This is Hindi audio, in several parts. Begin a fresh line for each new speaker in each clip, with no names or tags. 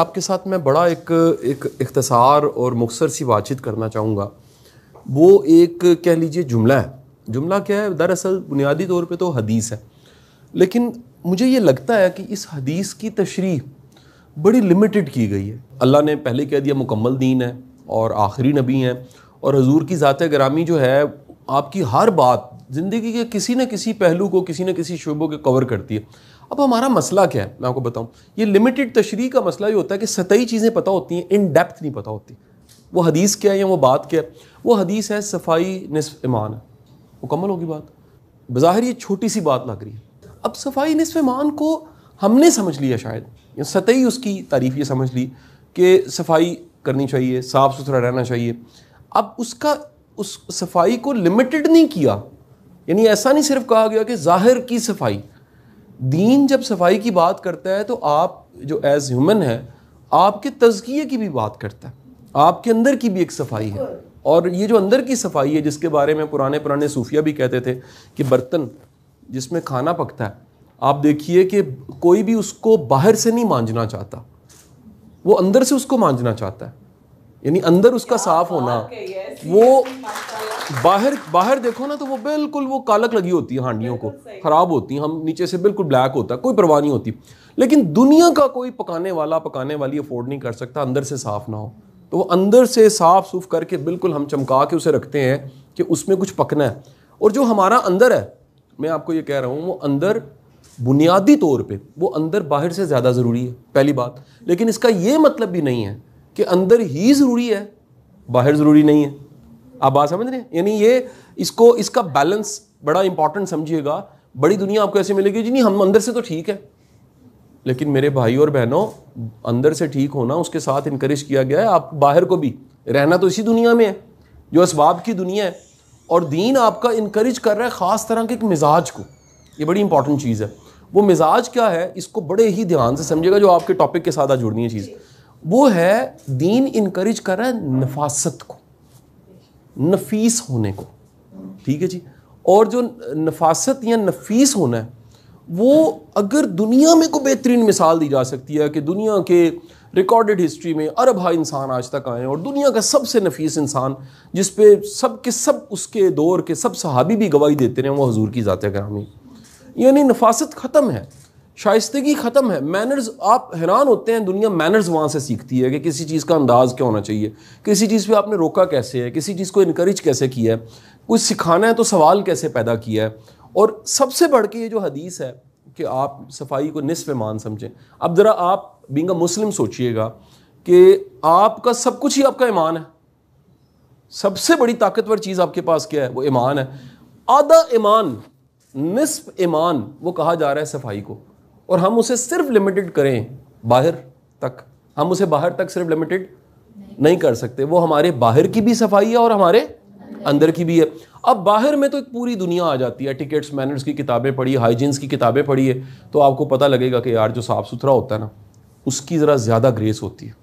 आपके साथ मैं बड़ा एक एक इख्तसार और मुखसर सी बातचीत करना चाहूँगा वो एक कह लीजिए जुमला है जुमला क्या है दरअसल बुनियादी तौर पे तो हदीस है लेकिन मुझे ये लगता है कि इस हदीस की तशरी बड़ी लिमिटेड की गई है अल्लाह ने पहले कह दिया मुकम्मल दीन है और आखिरी नबी हैं और हजूर की ज़ात ग्रामी जो है आपकी हर बात ज़िंदगी के किसी न किसी पहलू को किसी न किसी शुबों के कवर करती है अब हमारा मसला क्या है मैं आपको बताऊँ ये लिमिटेड तशरी का मसला ये होता है कि सतही चीज़ें पता होती हैं इन डेप्थ नहीं पता होती वो हदीस क्या है या वो बात क्या है वो हदीस है सफाई नसफ ईमान है मुकम्मल होगी बात बज़ाहिर ये छोटी सी बात लग रही है अब सफाई नसफ ईमान को हमने समझ लिया शायद या सतही उसकी तारीफ ये समझ ली कि सफाई करनी चाहिए साफ़ सुथरा रहना चाहिए अब उसका उस सफाई को लिमिटेड नहीं किया यानी ऐसा नहीं सिर्फ कहा गया कि ज़ाहिर की सफाई दीन जब सफाई की बात करता है तो आप जो एज ह्यूमन है आपके तजकिए की भी बात करता है आपके अंदर की भी एक सफाई है और ये जो अंदर की सफाई है जिसके बारे में पुराने पुराने सूफिया भी कहते थे कि बर्तन जिसमें खाना पकता है आप देखिए कि कोई भी उसको बाहर से नहीं मांजना चाहता वो अंदर से उसको मांझना चाहता है यानी अंदर उसका साफ होना वो बाहर बाहर देखो ना तो वो बिल्कुल वो कालक लगी होती है हांडियों को ख़राब होती हैं हम नीचे से बिल्कुल ब्लैक होता है कोई परवाह नहीं होती लेकिन दुनिया का कोई पकाने वाला पकाने वाली अफोर्ड नहीं कर सकता अंदर से साफ़ ना हो तो वो अंदर से साफ़ सूफ करके बिल्कुल हम चमका के उसे रखते हैं कि उसमें कुछ पकना है और जो हमारा अंदर है मैं आपको ये कह रहा हूँ वो अंदर बुनियादी तौर पर वो अंदर बाहर से ज़्यादा ज़रूरी है पहली बात लेकिन इसका ये मतलब भी नहीं है कि अंदर ही ज़रूरी है बाहर ज़रूरी नहीं है आप बात समझ रहे हैं यानी ये इसको इसका बैलेंस बड़ा इंपॉर्टेंट समझिएगा बड़ी दुनिया आपको ऐसे मिलेगी जी नहीं हम अंदर से तो ठीक है लेकिन मेरे भाई और बहनों अंदर से ठीक होना उसके साथ इनक्रेज किया गया है आप बाहर को भी रहना तो इसी दुनिया में है जो इसबाब की दुनिया है और दीन आपका इनक्रेज कर रहा है ख़ास तरह के एक मिजाज को ये बड़ी इंपॉर्टेंट चीज़ है वो मिजाज क्या है इसको बड़े ही ध्यान से समझेगा जो आपके टॉपिक के साथ आज जुड़नी है चीज़ वो है दीन इनक्रेज कर रहा है नफासत को नफीस होने को ठीक है जी और जो नफासत या नफीस होना है वो अगर दुनिया में को बेहतरीन मिसाल दी जा सकती है कि दुनिया के रिकॉर्डेड हिस्ट्री में अरब हा इंसान आज तक आए और दुनिया का सबसे नफीस इंसान जिस पे सब के सब उसके दौर के सब सहाबी भी गवाही देते रहे वो हजूर की ज़ात ग्रामी यानी नफासत ख़त्म है शाइस्तगी ख़त्म है मैनर्स आप हैरान होते हैं दुनिया मैनर्स वहाँ से सीखती है कि किसी चीज़ का अंदाज़ क्या होना चाहिए किसी चीज़ पे आपने रोका कैसे है किसी चीज़ को इनक्रेज कैसे किया है कुछ सिखाना है तो सवाल कैसे पैदा किया है और सबसे बढ़ के ये जो हदीस है कि आप सफाई को नस्फ मान समझें अब ज़रा आप बिंग मुस्लिम सोचिएगा कि आपका सब कुछ ही आपका ईमान है सबसे बड़ी ताकतवर चीज़ आपके पास क्या है वो ईमान है आधा ईमान नस्फ ईमान वो कहा जा रहा है सफाई को और हम उसे सिर्फ लिमिटेड करें बाहर तक हम उसे बाहर तक सिर्फ लिमिटेड नहीं कर सकते वो हमारे बाहर की भी सफाई है और हमारे अंदर की भी है अब बाहर में तो एक पूरी दुनिया आ जाती है टिकट्स मैनर्स की किताबें पढ़ी हाइजीन्स की किताबें पढ़ी है तो आपको पता लगेगा कि यार जो साफ़ सुथरा होता है ना उसकी ज़रा ज़्यादा ग्रेस होती है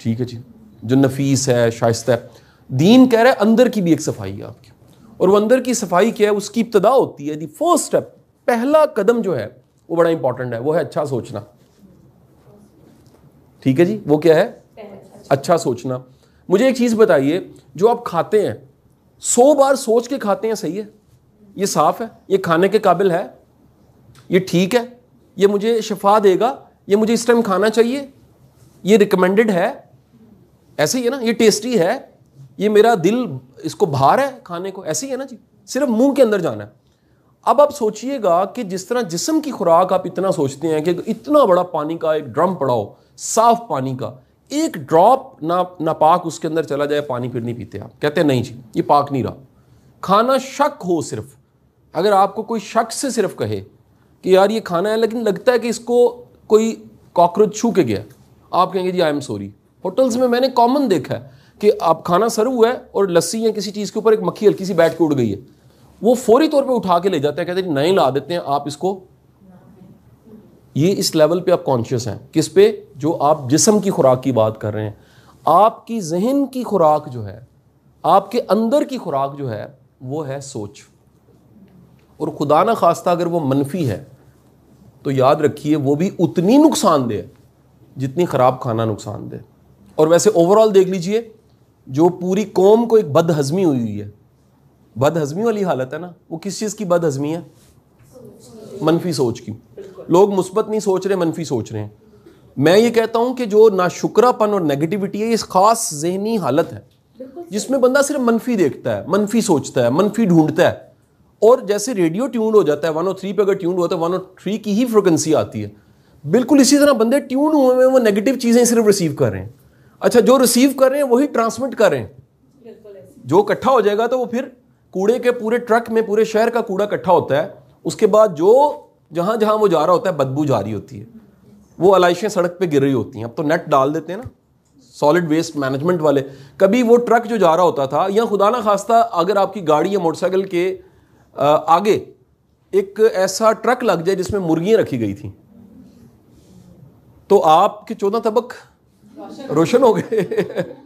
ठीक है जी जो नफीस है शाइस्त है दीन कह रहा है अंदर की भी एक सफाई है आपकी और वो अंदर की सफाई क्या है उसकी इब्तदा होती है दी फर्स्ट स्टेप पहला कदम जो है वो बड़ा इंपॉर्टेंट है वो है अच्छा सोचना ठीक है जी वो क्या है अच्छा सोचना मुझे एक चीज़ बताइए जो आप खाते हैं सौ बार सोच के खाते हैं सही है ये साफ है ये खाने के काबिल है ये ठीक है ये मुझे शफा देगा ये मुझे इस टाइम खाना चाहिए ये रिकमेंडेड है ऐसे ही है ना ये टेस्टी है ये मेरा दिल इसको भार है खाने को ऐसे ही है ना जी सिर्फ मुंह के अंदर जाना है अब आप सोचिएगा कि जिस तरह जिसम की खुराक आप इतना सोचते हैं कि इतना बड़ा पानी का एक ड्रम पड़ा हो साफ पानी का एक ड्रॉप ना नापाक उसके अंदर चला जाए पानी फिर नहीं पीते आप कहते हैं नहीं जी ये पाक नहीं रहा खाना शक हो सिर्फ अगर आपको कोई शक से सिर्फ कहे कि यार ये खाना है लेकिन लगता है कि इसको कोई कॉकरोच छू के गया आप कहेंगे जी आई एम सॉरी होटल्स में मैंने कॉमन देखा है कि आप खाना सर्व हुआ है और लस्सी या किसी चीज़ के ऊपर एक मक्खी हल्की सी बैठ के उड़ गई है वो फौरी तौर पे उठा के ले जाते हैं कहते हैं नहीं ला देते हैं आप इसको ये इस लेवल पे आप कॉन्शियस हैं किस पे जो आप जिसम की खुराक की बात कर रहे हैं आपकी जहन की खुराक जो है आपके अंदर की खुराक जो है वो है सोच और खुदा ना खास्ता अगर वो मनफी है तो याद रखिए वो भी उतनी नुकसान दे जितनी ख़राब खाना नुकसान दे और वैसे ओवरऑल देख लीजिए जो पूरी कौम को एक बदहजमी हुई है बदहजमी वाली हालत है ना वो किस चीज़ की बदहजमी है मनफी सोच की लोग मुस्बत नहीं सोच रहे मनफी सोच रहे हैं मैं ये कहता हूँ कि जो शुक्रापन और नेगेटिविटी है ये खास जहनी हालत है जिसमें बंदा सिर्फ मनफी देखता है मनफी सोचता है मनफी ढूंढता है और जैसे रेडियो ट्यून्ड हो जाता है वन थ्री पर अगर ट्यून्ड होता है थ्री की ही फ्रिक्वेंसी आती है बिल्कुल इसी तरह बंदे ट्यून हुए हैं वो नेगेटिव चीज़ें सिर्फ रिसीव कर रहे हैं अच्छा जो रिसीव कर रहे हैं वही ट्रांसमिट कर रहे हैं जो इकट्ठा हो जाएगा तो वो फिर कूड़े के पूरे ट्रक में पूरे शहर का कूड़ा इकट्ठा होता है उसके बाद जो जहाँ जहाँ वो जा रहा होता है बदबू जा रही होती है वो अलाइशें सड़क पे गिर रही होती हैं अब तो नेट डाल देते हैं ना सॉलिड वेस्ट मैनेजमेंट वाले कभी वो ट्रक जो जा रहा होता था या खुदा ना खास्ता अगर आपकी गाड़ी या मोटरसाइकिल के आगे एक ऐसा ट्रक लग जाए जिसमें मुर्गियाँ रखी गई थी तो आपके चौदह तबक रोशन हो गए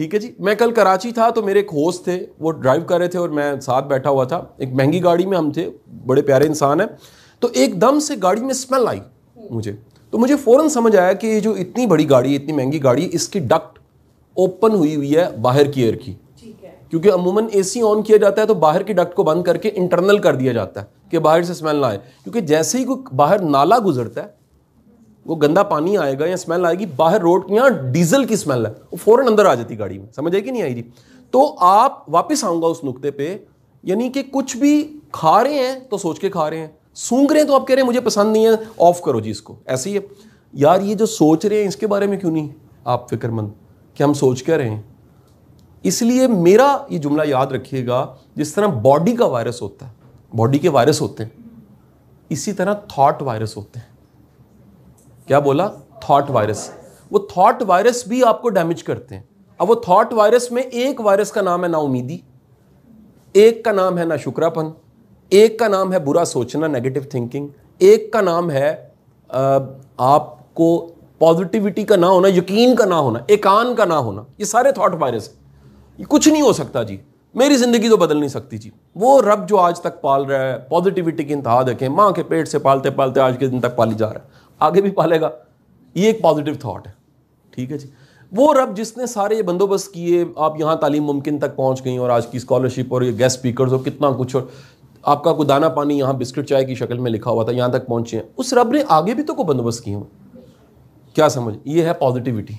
ठीक है जी मैं कल कराची था तो मेरे एक होस्ट थे वो ड्राइव कर रहे थे और मैं साथ बैठा हुआ था एक महंगी गाड़ी में हम थे बड़े प्यारे इंसान हैं तो एकदम से गाड़ी में स्मेल आई मुझे तो मुझे फ़ौरन समझ आया कि ये जो इतनी बड़ी गाड़ी इतनी महंगी गाड़ी इसकी डक्ट ओपन हुई हुई है बाहर की एयर की क्योंकि अमूमन ए ऑन किया जाता है तो बाहर की डक्ट को बंद करके इंटरनल कर दिया जाता है कि बाहर से स्मेल ना आए क्योंकि जैसे ही कोई बाहर नाला गुजरता है वो गंदा पानी आएगा या स्मेल आएगी बाहर रोड यहाँ डीजल की स्मेल है वो फ़ौरन अंदर आ जाती गाड़ी में समझ आएगी नहीं आई जी तो आप वापस आऊँगा उस नुकते पे यानी कि कुछ भी खा रहे हैं तो सोच के खा रहे हैं सूंघ रहे हैं तो आप कह रहे हैं मुझे पसंद नहीं है ऑफ करो जी इसको ऐसे ही है यार ये जो सोच रहे हैं इसके बारे में क्यों नहीं आप फिक्रमंद कि हम सोच कह रहे हैं इसलिए मेरा ये जुमला याद रखिएगा जिस तरह बॉडी का वायरस होता है बॉडी के वायरस होते हैं इसी तरह थॉट वायरस होते हैं क्या बोला थॉट वायरस वो थॉट वायरस भी आपको डैमेज करते हैं अब वो थॉट वायरस में एक वायरस का नाम है ना उम्मीदी एक का नाम है ना शुक्रापन एक का नाम है बुरा सोचना नेगेटिव थिंकिंग एक का नाम है आपको पॉजिटिविटी का ना होना यकीन का ना होना एकान का ना होना ये सारे थॉट वायरस ये कुछ नहीं हो सकता जी मेरी ज़िंदगी तो बदल नहीं सकती जी वो रब जो आज तक पाल रहा है पॉजिटिविटी की इंतहा देखें माँ के पेट से पालते पालते आज के दिन तक पाली जा रहा है आगे भी पालेगा ये एक पॉजिटिव थाट है ठीक है जी वो रब जिसने सारे ये बंदोबस्त किए आप यहाँ तालीम मुमकिन तक पहुँच गई और आज की स्कॉलरशिप और ये गेस्ट स्पीकर और कितना कुछ और आपका कोई दाना पानी यहाँ बिस्किट चाय की शक्ल में लिखा हुआ था यहाँ तक पहुँचे हैं उस रब ने आगे भी तो कोई बंदोबस्त किए हों क्या समझ ये है पॉजिटिविटी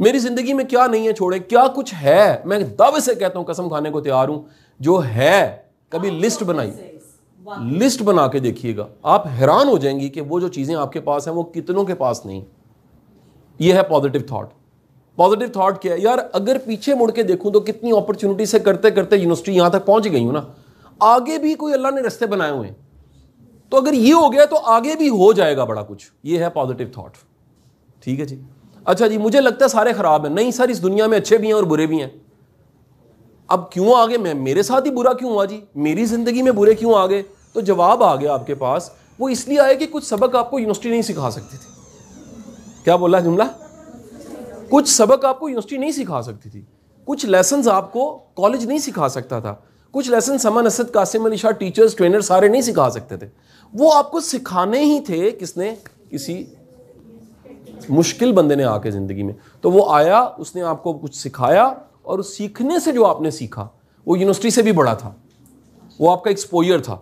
मेरी ज़िंदगी में क्या नहीं है छोड़े क्या कुछ है मैं दावे से कहता हूँ कसम खाने को तैयार हूँ जो है कभी लिस्ट बनाई लिस्ट बना के देखिएगा आप हैरान हो जाएंगी कि वो जो चीज़ें आपके पास हैं वो कितनों के पास नहीं ये है पॉजिटिव थॉट पॉजिटिव थॉट क्या है यार अगर पीछे मुड़ के देखूं तो कितनी अपॉर्चुनिटी से करते करते यूनिवर्सिटी यहां तक पहुंच गई हूं ना आगे भी कोई अल्लाह ने रस्ते बनाए हुए तो अगर ये हो गया तो आगे भी हो जाएगा बड़ा कुछ ये है पॉजिटिव थॉट ठीक है जी अच्छा जी मुझे लगता है सारे ख़राब हैं नहीं सर इस दुनिया में अच्छे भी हैं और बुरे भी हैं अब क्यों आगे मैं मेरे साथ ही बुरा क्यों हुआ जी मेरी ज़िंदगी में बुरे क्यों आ गए तो जवाब आ गया आपके पास वो इसलिए आया कि कुछ सबक आपको यूनिवर्सिटी नहीं सिखा सकती थी क्या बोला जुमला कुछ सबक आपको यूनिवर्सिटी नहीं सिखा सकती थी कुछ लेसन आपको कॉलेज नहीं सिखा सकता था कुछ लेसन समान असद कासिम अली शाह टीचर्स ट्रेनर सारे नहीं सिखा सकते थे वो आपको सिखाने ही थे किसने किसी मुश्किल बंदे ने आके ज़िंदगी में तो वो आया उसने आपको कुछ सिखाया और सीखने से जो आपने सीखा वो यूनिवर्सिटी से भी बड़ा था वो आपका एक्सपोजर था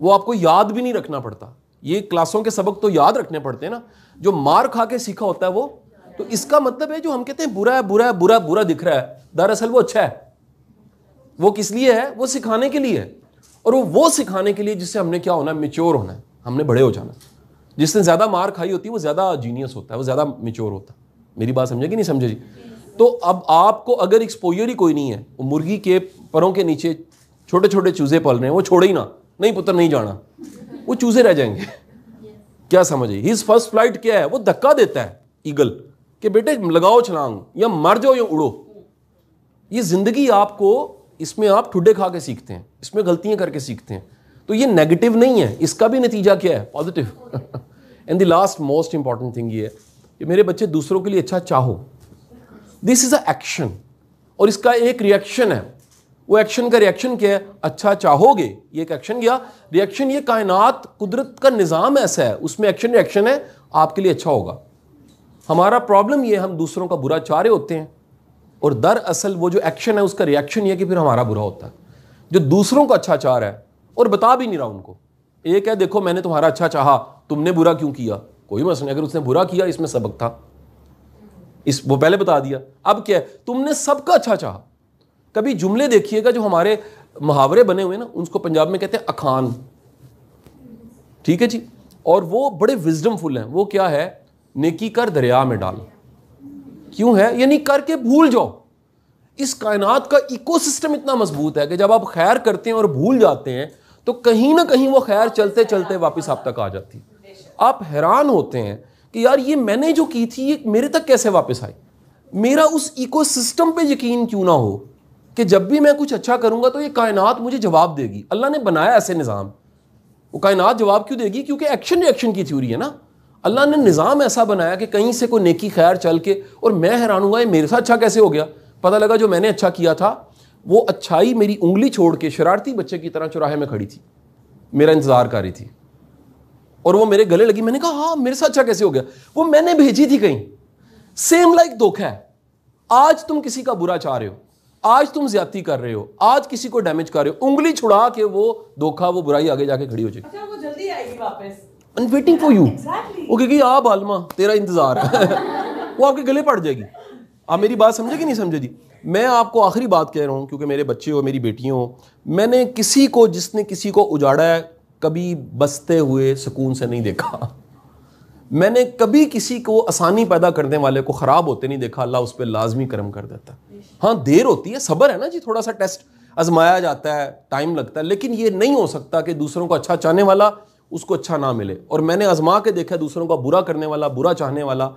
वो आपको याद भी नहीं रखना पड़ता ये क्लासों के सबक तो याद रखने पड़ते हैं ना जो मार खा के सीखा होता है वो तो इसका मतलब है जो हम कहते हैं बुरा है बुरा है बुरा बुरा दिख रहा है दरअसल वो अच्छा है वो किस लिए है वो सिखाने के लिए है और वो वो सिखाने के लिए जिससे हमने क्या होना है मिच्योर होना है हमने बड़े हो जाना जिसने ज़्यादा मार खाई होती है वो ज़्यादा जीनियस होता है वो ज़्यादा मिच्योर होता है मेरी बात समझेगी नहीं समझे जी तो अब आपको अगर एक्सपोजर ही कोई नहीं है वो मुर्गी के परों के नीचे छोटे छोटे चूजे पल रहे हैं वो छोड़े ही ना नहीं पुत्र नहीं जाना वो चूजे रह जाएंगे क्या समझे हिज फर्स्ट फ्लाइट क्या है वो धक्का देता है ईगल कि बेटे लगाओ छलांग या मर जाओ या उड़ो ये जिंदगी आपको इसमें आप ठुडे खा के सीखते हैं इसमें गलतियां करके सीखते हैं तो ये नेगेटिव नहीं है इसका भी नतीजा क्या है positive and the last most important thing ये है कि मेरे बच्चे दूसरों के लिए अच्छा चाहो दिस इज़ अ एक्शन और इसका एक रिएक्शन है वो एक्शन का रिएक्शन क्या है अच्छा चाहोगे ये एक एक्शन किया रिएक्शन ये कायनात कुदरत का निज़ाम ऐसा है उसमें एक्शन रिएक्शन है आपके लिए अच्छा होगा हमारा प्रॉब्लम ये हम दूसरों का बुरा चाह रहे होते हैं और दरअसल वो जो एक्शन है उसका रिएक्शन ये कि फिर हमारा बुरा होता है जो दूसरों का अच्छा चाह रहा है और बता भी नहीं रहा उनको एक है देखो मैंने तुम्हारा अच्छा चाहा तुमने बुरा क्यों किया कोई मसला नहीं अगर उसने बुरा किया इसमें सबक था इस वो पहले बता दिया अब क्या है तुमने सबका अच्छा चाहा कभी जुमले देखिएगा जो हमारे मुहावरे बने हुए ना उनको पंजाब में कहते हैं अखान ठीक है जी और वो बड़े विजडमफुल हैं वो क्या है नेकी कर दरिया में डाल क्यों है यानी करके भूल जाओ इस कायनात का इकोसिस्टम इतना मजबूत है कि जब आप खैर करते हैं और भूल जाते हैं तो कहीं ना कहीं वो खैर चलते चलते वापस आप तक आ जाती आप हैरान होते हैं कि यार ये मैंने जो की थी ये मेरे तक कैसे वापस आई मेरा उस इकोसिस्टम पे यकीन क्यों ना हो कि जब भी मैं कुछ अच्छा करूंगा तो ये कायनात मुझे जवाब देगी अल्लाह ने बनाया ऐसे निज़ाम वो कायनात जवाब क्यों देगी क्योंकि एक्शन रिएक्शन की थ्योरी है ना अल्लाह ने निज़ाम ऐसा बनाया कि कहीं से कोई नेकी खैर चल के और मैं हैरान हुआ ये मेरे साथ अच्छा कैसे हो गया पता लगा जो मैंने अच्छा किया था वो अच्छाई मेरी उंगली छोड़ के शरारती बच्चे की तरह चुराहे में खड़ी थी मेरा इंतज़ार कर रही थी और वो मेरे गले लगी मैंने कहा हाँ मेरे साथ अच्छा कैसे हो गया वो मैंने भेजी थी कहीं सेम लाइक धोखा है आज तुम किसी का बुरा चाह रहे हो आज तुम ज्यादा कर रहे हो आज किसी को डैमेज कर रहे हो उंगली छुड़ा के वो धोखा वो बुराई आगे जाके खड़ी हो जाएगी अच्छा, वो जल्दी आएगी वापस एंड वेटिंग फॉर यू वो आ बालमा तेरा इंतजार है वो आपके गले पड़ जाएगी आप मेरी बात समझे कि नहीं समझे जी मैं आपको आखिरी बात कह रहा हूँ क्योंकि मेरे बच्चे हो मेरी बेटियाँ हो मैंने किसी को जिसने किसी को उजाड़ा है कभी बसते हुए सुकून से नहीं देखा मैंने कभी किसी को आसानी पैदा करने वाले को ख़राब होते नहीं देखा अल्लाह उस पर लाजमी कर्म कर देता हाँ देर होती है सब्र है ना जी थोड़ा सा टेस्ट आजमाया जाता है टाइम लगता है लेकिन ये नहीं हो सकता कि दूसरों को अच्छा चाहने वाला उसको अच्छा ना मिले और मैंने आजमा के देखा दूसरों का बुरा करने वाला बुरा चाहने वाला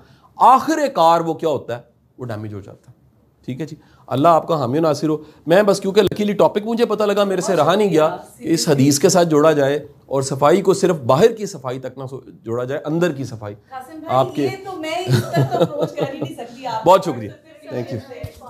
आखिर कार वो क्या होता है वो डैमेज हो जाता है ठीक है जी अल्लाह आपका हामी नासिर हो मैं बस क्योंकि लकीली टॉपिक मुझे पता लगा मेरे से रहा नहीं गया कि इस हदीस के साथ जोड़ा जाए और सफाई को सिर्फ बाहर की सफाई तक ना जोड़ा जाए अंदर की सफाई आपके तो बहुत शुक्रिया थैंक यू